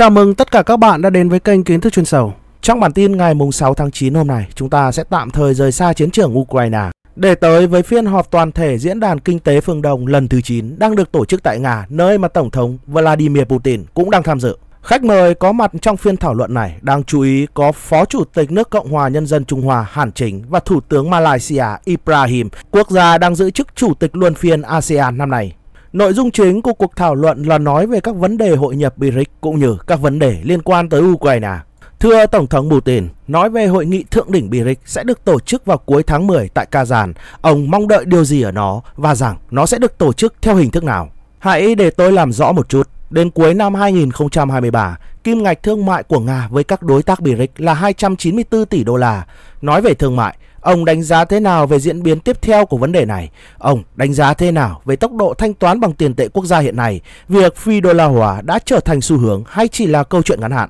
Chào mừng tất cả các bạn đã đến với kênh Kiến thức chuyên sâu. Trong bản tin ngày 6 tháng 9 hôm nay, chúng ta sẽ tạm thời rời xa chiến trường Ukraine để tới với phiên họp toàn thể Diễn đàn Kinh tế Phương Đông lần thứ 9 đang được tổ chức tại Nga, nơi mà Tổng thống Vladimir Putin cũng đang tham dự. Khách mời có mặt trong phiên thảo luận này đang chú ý có Phó Chủ tịch nước Cộng hòa Nhân dân Trung Hoa Hàn Chính và Thủ tướng Malaysia Ibrahim, quốc gia đang giữ chức Chủ tịch luân phiên ASEAN năm nay. Nội dung chính của cuộc thảo luận là nói về các vấn đề hội nhập BRICS cũng như các vấn đề liên quan tới Ukraine. Thưa Tổng thống Putin, nói về hội nghị thượng đỉnh BRICS sẽ được tổ chức vào cuối tháng 10 tại Kazan. Ông mong đợi điều gì ở nó và rằng nó sẽ được tổ chức theo hình thức nào? Hãy để tôi làm rõ một chút. Đến cuối năm 2023, kim ngạch thương mại của Nga với các đối tác BRICS là 294 tỷ đô la. Nói về thương mại, Ông đánh giá thế nào về diễn biến tiếp theo của vấn đề này? Ông đánh giá thế nào về tốc độ thanh toán bằng tiền tệ quốc gia hiện nay? Việc phi đô la hóa đã trở thành xu hướng hay chỉ là câu chuyện ngắn hạn?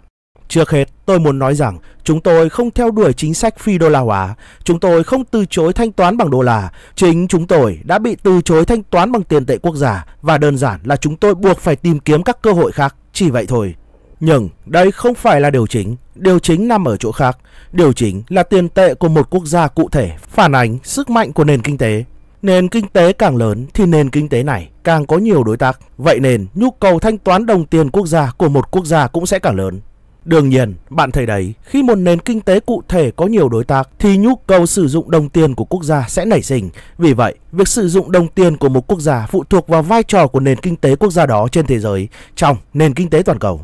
Trước hết, tôi muốn nói rằng chúng tôi không theo đuổi chính sách phi đô la hóa, chúng tôi không từ chối thanh toán bằng đô la, chính chúng tôi đã bị từ chối thanh toán bằng tiền tệ quốc gia và đơn giản là chúng tôi buộc phải tìm kiếm các cơ hội khác, chỉ vậy thôi. Nhưng đây không phải là điều chính, điều chính nằm ở chỗ khác. Điều chính là tiền tệ của một quốc gia cụ thể phản ánh sức mạnh của nền kinh tế. Nền kinh tế càng lớn thì nền kinh tế này càng có nhiều đối tác. Vậy nên nhu cầu thanh toán đồng tiền quốc gia của một quốc gia cũng sẽ càng lớn. Đương nhiên, bạn thấy đấy, khi một nền kinh tế cụ thể có nhiều đối tác thì nhu cầu sử dụng đồng tiền của quốc gia sẽ nảy sinh. Vì vậy, việc sử dụng đồng tiền của một quốc gia phụ thuộc vào vai trò của nền kinh tế quốc gia đó trên thế giới trong nền kinh tế toàn cầu.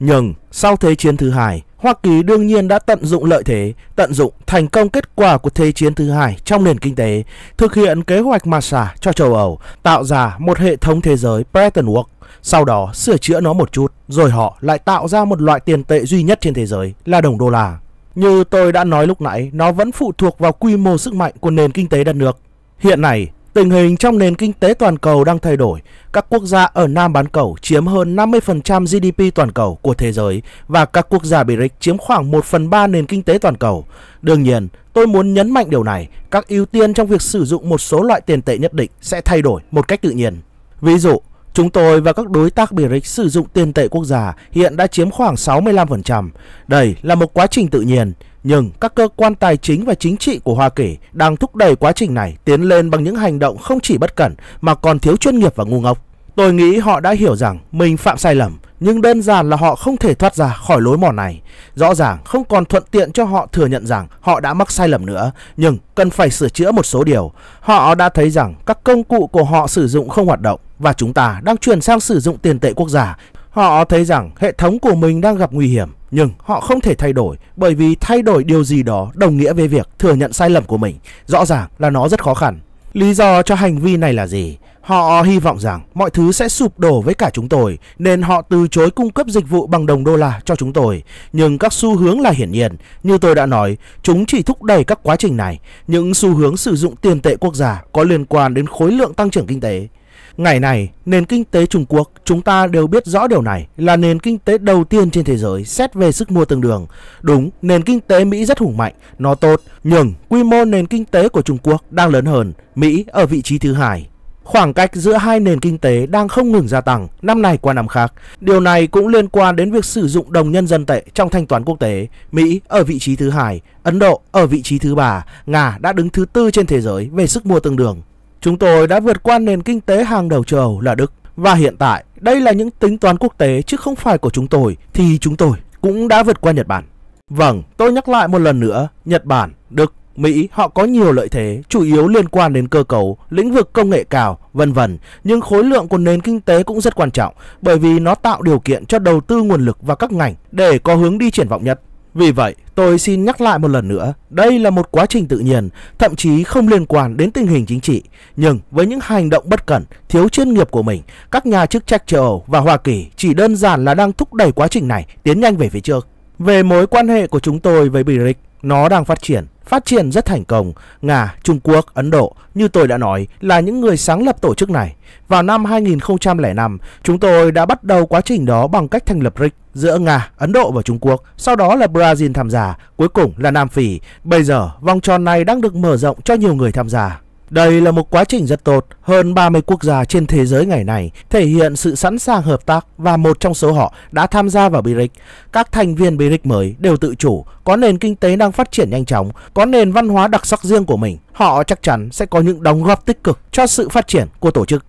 Nhưng sau Thế chiến thứ hai, Hoa Kỳ đương nhiên đã tận dụng lợi thế, tận dụng thành công kết quả của Thế chiến thứ hai trong nền kinh tế, thực hiện kế hoạch Marshall cho châu Âu, tạo ra một hệ thống thế giới Bretton Woods. Sau đó sửa chữa nó một chút, rồi họ lại tạo ra một loại tiền tệ duy nhất trên thế giới là đồng đô la. Như tôi đã nói lúc nãy, nó vẫn phụ thuộc vào quy mô sức mạnh của nền kinh tế đất nước. Hiện nay, Tình hình trong nền kinh tế toàn cầu đang thay đổi. Các quốc gia ở Nam bán cầu chiếm hơn 50% GDP toàn cầu của thế giới và các quốc gia BRICS chiếm khoảng 1 phần 3 nền kinh tế toàn cầu. Đương nhiên, tôi muốn nhấn mạnh điều này, các ưu tiên trong việc sử dụng một số loại tiền tệ nhất định sẽ thay đổi một cách tự nhiên. Ví dụ, Chúng tôi và các đối tác BRICS sử dụng tiền tệ quốc gia hiện đã chiếm khoảng 65%. Đây là một quá trình tự nhiên. Nhưng các cơ quan tài chính và chính trị của Hoa Kỳ đang thúc đẩy quá trình này tiến lên bằng những hành động không chỉ bất cẩn mà còn thiếu chuyên nghiệp và ngu ngốc. Tôi nghĩ họ đã hiểu rằng mình phạm sai lầm, nhưng đơn giản là họ không thể thoát ra khỏi lối mòn này. Rõ ràng không còn thuận tiện cho họ thừa nhận rằng họ đã mắc sai lầm nữa, nhưng cần phải sửa chữa một số điều. Họ đã thấy rằng các công cụ của họ sử dụng không hoạt động và chúng ta đang chuyển sang sử dụng tiền tệ quốc gia Họ thấy rằng hệ thống của mình đang gặp nguy hiểm, nhưng họ không thể thay đổi bởi vì thay đổi điều gì đó đồng nghĩa với việc thừa nhận sai lầm của mình. Rõ ràng là nó rất khó khăn. Lý do cho hành vi này là gì? Họ hy vọng rằng mọi thứ sẽ sụp đổ với cả chúng tôi nên họ từ chối cung cấp dịch vụ bằng đồng đô la cho chúng tôi. Nhưng các xu hướng là hiển nhiên, như tôi đã nói, chúng chỉ thúc đẩy các quá trình này. Những xu hướng sử dụng tiền tệ quốc gia có liên quan đến khối lượng tăng trưởng kinh tế. Ngày này, nền kinh tế Trung Quốc, chúng ta đều biết rõ điều này, là nền kinh tế đầu tiên trên thế giới xét về sức mua tương đương. Đúng, nền kinh tế Mỹ rất hùng mạnh, nó tốt, nhưng quy mô nền kinh tế của Trung Quốc đang lớn hơn, Mỹ ở vị trí thứ hai. Khoảng cách giữa hai nền kinh tế đang không ngừng gia tăng, năm này qua năm khác. Điều này cũng liên quan đến việc sử dụng đồng nhân dân tệ trong thanh toán quốc tế. Mỹ ở vị trí thứ hai, Ấn Độ ở vị trí thứ ba, Nga đã đứng thứ tư trên thế giới về sức mua tương đương. Chúng tôi đã vượt qua nền kinh tế hàng đầu châu Âu là Đức. Và hiện tại, đây là những tính toán quốc tế chứ không phải của chúng tôi, thì chúng tôi cũng đã vượt qua Nhật Bản. Vâng, tôi nhắc lại một lần nữa, Nhật Bản, Đức, Mỹ họ có nhiều lợi thế, chủ yếu liên quan đến cơ cấu, lĩnh vực công nghệ cao, vân vân, nhưng khối lượng của nền kinh tế cũng rất quan trọng bởi vì nó tạo điều kiện cho đầu tư nguồn lực và các ngành để có hướng đi triển vọng nhất. Vì vậy, tôi xin nhắc lại một lần nữa, đây là một quá trình tự nhiên, thậm chí không liên quan đến tình hình chính trị. Nhưng với những hành động bất cẩn, thiếu chuyên nghiệp của mình, các nhà chức trách châu Âu và Hoa Kỳ chỉ đơn giản là đang thúc đẩy quá trình này tiến nhanh về phía trước. Về mối quan hệ của chúng tôi với BRICS, nó đang phát triển, phát triển rất thành công. Nga, Trung Quốc, Ấn Độ, như tôi đã nói, là những người sáng lập tổ chức này. Vào năm 2005, chúng tôi đã bắt đầu quá trình đó bằng cách thành lập BRICS giữa Nga, Ấn Độ và Trung Quốc, sau đó là Brazil tham gia, cuối cùng là Nam Phi. Bây giờ, vòng tròn này đang được mở rộng cho nhiều người tham gia. Đây là một quá trình rất tốt, hơn 30 quốc gia trên thế giới ngày này thể hiện sự sẵn sàng hợp tác và một trong số họ đã tham gia vào BRICS. Các thành viên BRICS mới đều tự chủ, có nền kinh tế đang phát triển nhanh chóng, có nền văn hóa đặc sắc riêng của mình. Họ chắc chắn sẽ có những đóng góp tích cực cho sự phát triển của tổ chức.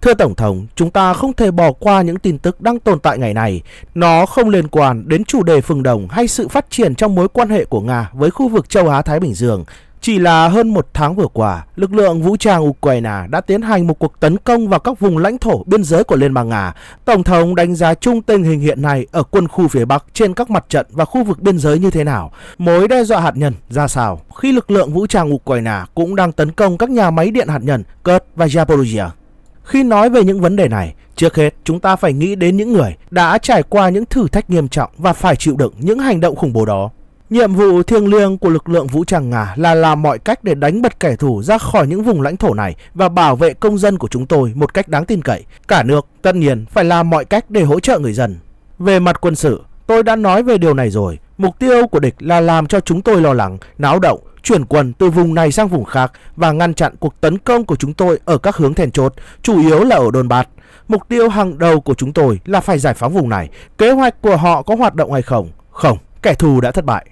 Thưa Tổng thống, chúng ta không thể bỏ qua những tin tức đang tồn tại ngày này. Nó không liên quan đến chủ đề phương đồng hay sự phát triển trong mối quan hệ của Nga với khu vực châu Á-Thái Bình Dương. Chỉ là hơn một tháng vừa qua, lực lượng vũ trang Ukraine đã tiến hành một cuộc tấn công vào các vùng lãnh thổ biên giới của Liên bang Nga. Tổng thống đánh giá chung tình hình hiện nay ở quân khu phía Bắc trên các mặt trận và khu vực biên giới như thế nào, mối đe dọa hạt nhân ra sao khi lực lượng vũ trang Ukraine cũng đang tấn công các nhà máy điện hạt nhân Kursk và Zaporizhia. Khi nói về những vấn đề này, trước hết chúng ta phải nghĩ đến những người đã trải qua những thử thách nghiêm trọng và phải chịu đựng những hành động khủng bố đó. Nhiệm vụ thiêng liêng của lực lượng vũ trang Nga là làm mọi cách để đánh bật kẻ thù ra khỏi những vùng lãnh thổ này và bảo vệ công dân của chúng tôi một cách đáng tin cậy. Cả nước, tất nhiên, phải làm mọi cách để hỗ trợ người dân. Về mặt quân sự, tôi đã nói về điều này rồi. Mục tiêu của địch là làm cho chúng tôi lo lắng, náo động, chuyển quần từ vùng này sang vùng khác và ngăn chặn cuộc tấn công của chúng tôi ở các hướng then chốt, chủ yếu là ở Đồn Bạt. Mục tiêu hàng đầu của chúng tôi là phải giải phóng vùng này. Kế hoạch của họ có hoạt động hay không? Không, kẻ thù đã thất bại.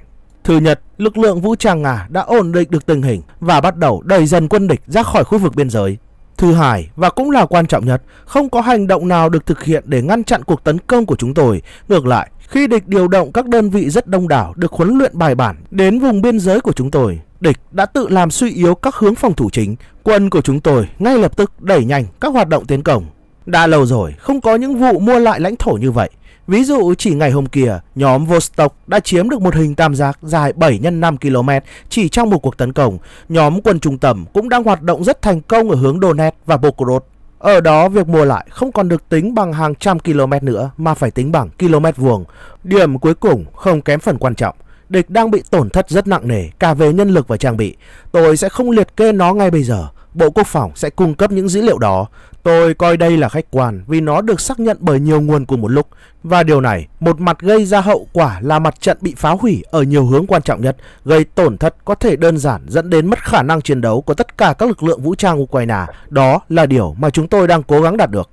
Thứ nhật, lực lượng vũ trang Nga đã ổn định được tình hình và bắt đầu đẩy dần quân địch ra khỏi khu vực biên giới. Thứ hai, và cũng là quan trọng nhất, không có hành động nào được thực hiện để ngăn chặn cuộc tấn công của chúng tôi. Ngược lại, khi địch điều động các đơn vị rất đông đảo được huấn luyện bài bản đến vùng biên giới của chúng tôi, địch đã tự làm suy yếu các hướng phòng thủ chính. Quân của chúng tôi ngay lập tức đẩy nhanh các hoạt động tiến công. Đã lâu rồi không có những vụ mua lại lãnh thổ như vậy. Ví dụ chỉ ngày hôm kia, nhóm Vostok đã chiếm được một hình tam giác dài 7 x 5 km chỉ trong một cuộc tấn công. Nhóm quân trung tâm cũng đang hoạt động rất thành công ở hướng Donetsk và Bokorod. Ở đó việc mua lại không còn được tính bằng hàng trăm km nữa mà phải tính bằng km vuông. Điểm cuối cùng không kém phần quan trọng. Địch đang bị tổn thất rất nặng nề cả về nhân lực và trang bị. Tôi sẽ không liệt kê nó ngay bây giờ Bộ Quốc phòng sẽ cung cấp những dữ liệu đó. Tôi coi đây là khách quan vì nó được xác nhận bởi nhiều nguồn cùng một lúc. Và điều này một mặt gây ra hậu quả là mặt trận bị phá hủy ở nhiều hướng quan trọng nhất, gây tổn thất có thể đơn giản dẫn đến mất khả năng chiến đấu của tất cả các lực lượng vũ trang Ukraine. Đó là điều mà chúng tôi đang cố gắng đạt được.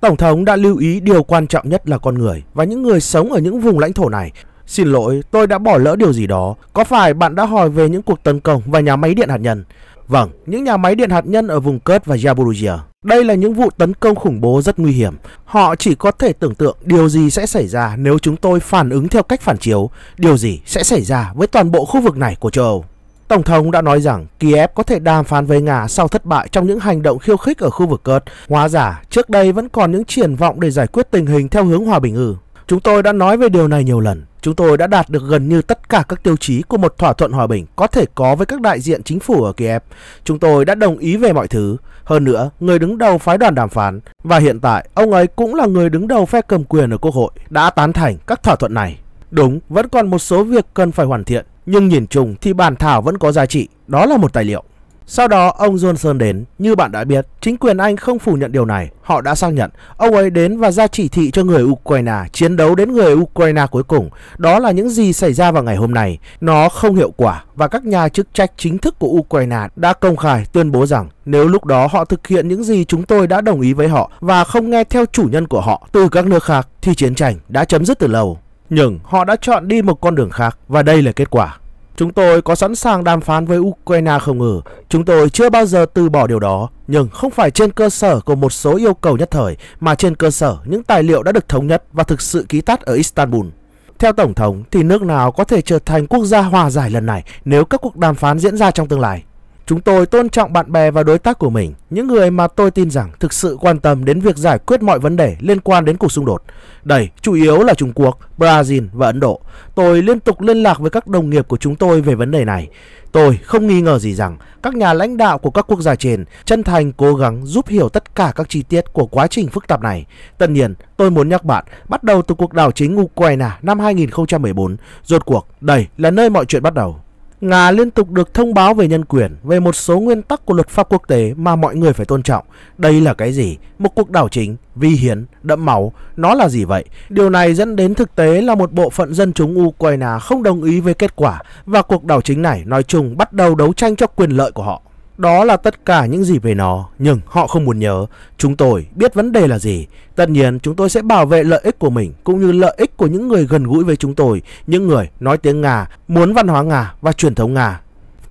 Tổng thống đã lưu ý điều quan trọng nhất là con người và những người sống ở những vùng lãnh thổ này. Xin lỗi, tôi đã bỏ lỡ điều gì đó. Có phải bạn đã hỏi về những cuộc tấn công và nhà máy điện hạt nhân? Vâng, những nhà máy điện hạt nhân ở vùng Kurd và Zaporizhia. Đây là những vụ tấn công khủng bố rất nguy hiểm. Họ chỉ có thể tưởng tượng điều gì sẽ xảy ra nếu chúng tôi phản ứng theo cách phản chiếu, điều gì sẽ xảy ra với toàn bộ khu vực này của châu Âu. Tổng thống đã nói rằng Kiev có thể đàm phán với Nga sau thất bại trong những hành động khiêu khích ở khu vực Kurd. Hóa giả, trước đây vẫn còn những triển vọng để giải quyết tình hình theo hướng hòa bình ư. Chúng tôi đã nói về điều này nhiều lần. Chúng tôi đã đạt được gần như tất cả các tiêu chí của một thỏa thuận hòa bình có thể có với các đại diện chính phủ ở Kiev. Chúng tôi đã đồng ý về mọi thứ. Hơn nữa, người đứng đầu phái đoàn đàm phán và hiện tại ông ấy cũng là người đứng đầu phe cầm quyền ở Quốc hội đã tán thành các thỏa thuận này. Đúng, vẫn còn một số việc cần phải hoàn thiện, nhưng nhìn chung thì bản thảo vẫn có giá trị, đó là một tài liệu. Sau đó ông Johnson đến, như bạn đã biết, chính quyền Anh không phủ nhận điều này. Họ đã xác nhận, ông ấy đến và ra chỉ thị cho người Ukraine chiến đấu đến người Ukraine cuối cùng. Đó là những gì xảy ra vào ngày hôm nay. Nó không hiệu quả và các nhà chức trách chính thức của Ukraine đã công khai tuyên bố rằng nếu lúc đó họ thực hiện những gì chúng tôi đã đồng ý với họ và không nghe theo chủ nhân của họ từ các nước khác thì chiến tranh đã chấm dứt từ lâu. Nhưng họ đã chọn đi một con đường khác và đây là kết quả. Chúng tôi có sẵn sàng đàm phán với Ukraine không ngờ. Chúng tôi chưa bao giờ từ bỏ điều đó, nhưng không phải trên cơ sở của một số yêu cầu nhất thời, mà trên cơ sở những tài liệu đã được thống nhất và thực sự ký tắt ở Istanbul. Theo Tổng thống thì nước nào có thể trở thành quốc gia hòa giải lần này nếu các cuộc đàm phán diễn ra trong tương lai? Chúng tôi tôn trọng bạn bè và đối tác của mình, những người mà tôi tin rằng thực sự quan tâm đến việc giải quyết mọi vấn đề liên quan đến cuộc xung đột. Đây, chủ yếu là Trung Quốc, Brazil và Ấn Độ. Tôi liên tục liên lạc với các đồng nghiệp của chúng tôi về vấn đề này. Tôi không nghi ngờ gì rằng các nhà lãnh đạo của các quốc gia trên chân thành cố gắng giúp hiểu tất cả các chi tiết của quá trình phức tạp này. Tất nhiên, tôi muốn nhắc bạn bắt đầu từ cuộc đảo chính Ukraine năm 2014. Rốt cuộc, đây là nơi mọi chuyện bắt đầu. Nga liên tục được thông báo về nhân quyền, về một số nguyên tắc của luật pháp quốc tế mà mọi người phải tôn trọng. Đây là cái gì? Một cuộc đảo chính, vi hiến, đẫm máu, nó là gì vậy? Điều này dẫn đến thực tế là một bộ phận dân chúng Ukraine không đồng ý với kết quả và cuộc đảo chính này nói chung bắt đầu đấu tranh cho quyền lợi của họ. Đó là tất cả những gì về nó, nhưng họ không muốn nhớ. Chúng tôi biết vấn đề là gì. Tất nhiên, chúng tôi sẽ bảo vệ lợi ích của mình, cũng như lợi ích của những người gần gũi với chúng tôi, những người nói tiếng Nga, muốn văn hóa Nga và truyền thống Nga.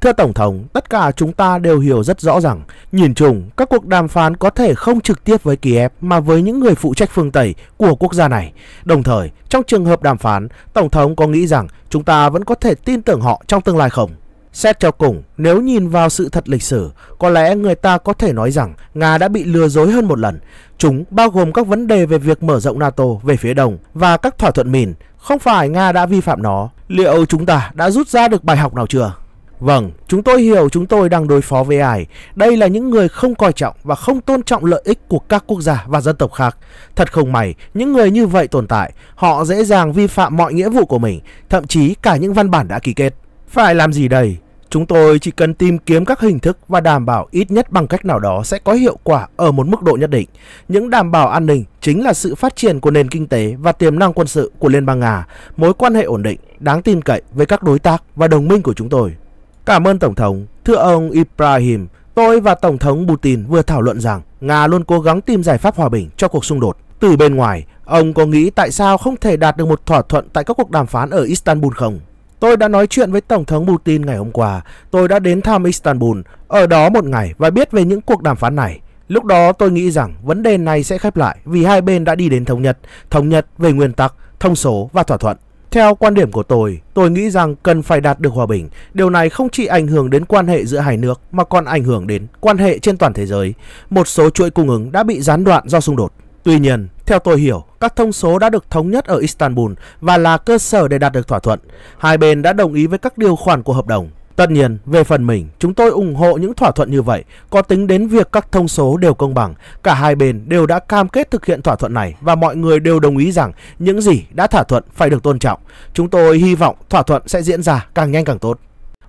Thưa Tổng thống, tất cả chúng ta đều hiểu rất rõ rằng, nhìn chung, các cuộc đàm phán có thể không trực tiếp với Kiev mà với những người phụ trách phương Tây của quốc gia này. Đồng thời, trong trường hợp đàm phán, Tổng thống có nghĩ rằng chúng ta vẫn có thể tin tưởng họ trong tương lai không? Xét cho cùng, nếu nhìn vào sự thật lịch sử, có lẽ người ta có thể nói rằng Nga đã bị lừa dối hơn một lần. Chúng bao gồm các vấn đề về việc mở rộng NATO về phía đông và các thỏa thuận mìn. Không phải Nga đã vi phạm nó, liệu chúng ta đã rút ra được bài học nào chưa? Vâng, chúng tôi hiểu chúng tôi đang đối phó với ai. Đây là những người không coi trọng và không tôn trọng lợi ích của các quốc gia và dân tộc khác. Thật không may, những người như vậy tồn tại. Họ dễ dàng vi phạm mọi nghĩa vụ của mình, thậm chí cả những văn bản đã ký kết. Phải làm gì đây? Chúng tôi chỉ cần tìm kiếm các hình thức và đảm bảo ít nhất bằng cách nào đó sẽ có hiệu quả ở một mức độ nhất định. Những đảm bảo an ninh chính là sự phát triển của nền kinh tế và tiềm năng quân sự của Liên bang Nga, mối quan hệ ổn định, đáng tin cậy với các đối tác và đồng minh của chúng tôi. Cảm ơn Tổng thống. Thưa ông Ibrahim, tôi và Tổng thống Putin vừa thảo luận rằng Nga luôn cố gắng tìm giải pháp hòa bình cho cuộc xung đột. Từ bên ngoài, ông có nghĩ tại sao không thể đạt được một thỏa thuận tại các cuộc đàm phán ở Istanbul không? Tôi đã nói chuyện với Tổng thống Putin ngày hôm qua. Tôi đã đến thăm Istanbul, ở đó một ngày và biết về những cuộc đàm phán này. Lúc đó tôi nghĩ rằng vấn đề này sẽ khép lại vì hai bên đã đi đến thống nhất, thống nhất về nguyên tắc, thông số và thỏa thuận. Theo quan điểm của tôi, tôi nghĩ rằng cần phải đạt được hòa bình. Điều này không chỉ ảnh hưởng đến quan hệ giữa hai nước mà còn ảnh hưởng đến quan hệ trên toàn thế giới. Một số chuỗi cung ứng đã bị gián đoạn do xung đột. Tuy nhiên, theo tôi hiểu, các thông số đã được thống nhất ở Istanbul và là cơ sở để đạt được thỏa thuận. Hai bên đã đồng ý với các điều khoản của hợp đồng. Tất nhiên, về phần mình, chúng tôi ủng hộ những thỏa thuận như vậy, có tính đến việc các thông số đều công bằng. Cả hai bên đều đã cam kết thực hiện thỏa thuận này và mọi người đều đồng ý rằng những gì đã thỏa thuận phải được tôn trọng. Chúng tôi hy vọng thỏa thuận sẽ diễn ra càng nhanh càng tốt.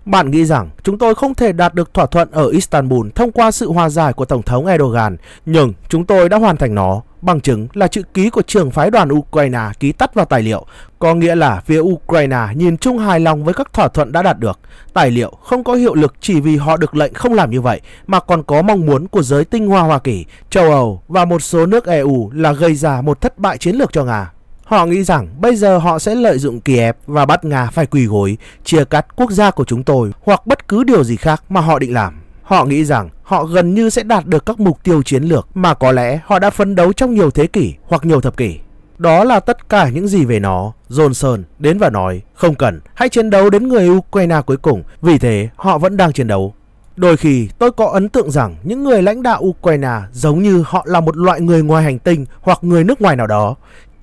Bạn nghĩ rằng chúng tôi không thể đạt được thỏa thuận ở Istanbul thông qua sự hòa giải của Tổng thống Erdogan, nhưng chúng tôi đã hoàn thành nó. Bằng chứng là chữ ký của trưởng phái đoàn Ukraine ký tắt vào tài liệu, có nghĩa là phía Ukraine nhìn chung hài lòng với các thỏa thuận đã đạt được. Tài liệu không có hiệu lực chỉ vì họ được lệnh không làm như vậy, mà còn có mong muốn của giới tinh hoa Hoa Kỳ, châu Âu và một số nước EU là gây ra một thất bại chiến lược cho Nga. Họ nghĩ rằng bây giờ họ sẽ lợi dụng Kiev và bắt Nga phải quỳ gối, chia cắt quốc gia của chúng tôi hoặc bất cứ điều gì khác mà họ định làm. Họ nghĩ rằng họ gần như sẽ đạt được các mục tiêu chiến lược mà có lẽ họ đã phấn đấu trong nhiều thế kỷ hoặc nhiều thập kỷ. Đó là tất cả những gì về nó. Johnson đến và nói, không cần, hãy chiến đấu đến người Ukraine cuối cùng, vì thế họ vẫn đang chiến đấu. Đôi khi tôi có ấn tượng rằng những người lãnh đạo Ukraine giống như họ là một loại người ngoài hành tinh hoặc người nước ngoài nào đó.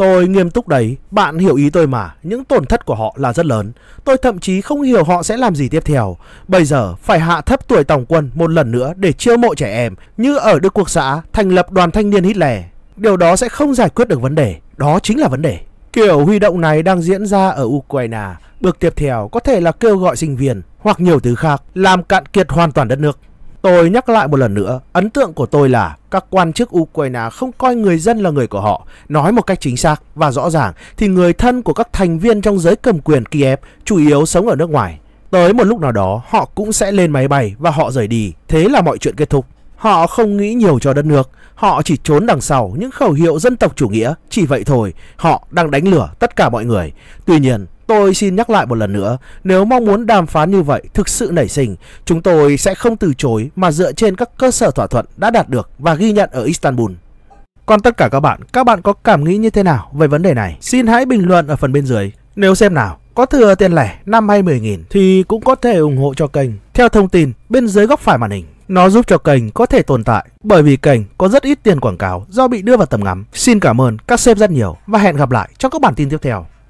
Tôi nghiêm túc đấy, bạn hiểu ý tôi mà, những tổn thất của họ là rất lớn. Tôi thậm chí không hiểu họ sẽ làm gì tiếp theo. Bây giờ phải hạ thấp tuổi tổng quân một lần nữa để chiêu mộ trẻ em, như ở Đức Quốc xã thành lập đoàn thanh niên Hitler. Điều đó sẽ không giải quyết được vấn đề, đó chính là vấn đề. Kiểu huy động này đang diễn ra ở Ukraine. Bước tiếp theo có thể là kêu gọi sinh viên hoặc nhiều thứ khác làm cạn kiệt hoàn toàn đất nước. Tôi nhắc lại một lần nữa, ấn tượng của tôi là các quan chức Ukraine không coi người dân là người của họ. Nói một cách chính xác và rõ ràng thì người thân của các thành viên trong giới cầm quyền Kiev chủ yếu sống ở nước ngoài. Tới một lúc nào đó họ cũng sẽ lên máy bay và họ rời đi, thế là mọi chuyện kết thúc. Họ không nghĩ nhiều cho đất nước, họ chỉ trốn đằng sau những khẩu hiệu dân tộc chủ nghĩa, chỉ vậy thôi, họ đang đánh lửa tất cả mọi người. Tuy nhiên, Tôi xin nhắc lại một lần nữa, nếu mong muốn đàm phán như vậy thực sự nảy sinh, chúng tôi sẽ không từ chối mà dựa trên các cơ sở thỏa thuận đã đạt được và ghi nhận ở Istanbul. Còn tất cả các bạn, các bạn có cảm nghĩ như thế nào về vấn đề này? Xin hãy bình luận ở phần bên dưới. Nếu xem nào, có thừa tiền lẻ 5 hay 10 nghìn thì cũng có thể ủng hộ cho kênh. Theo thông tin bên dưới góc phải màn hình, nó giúp cho kênh có thể tồn tại bởi vì kênh có rất ít tiền quảng cáo do bị đưa vào tầm ngắm. Xin cảm ơn các sếp rất nhiều và hẹn gặp lại trong các bản tin tiếp theo.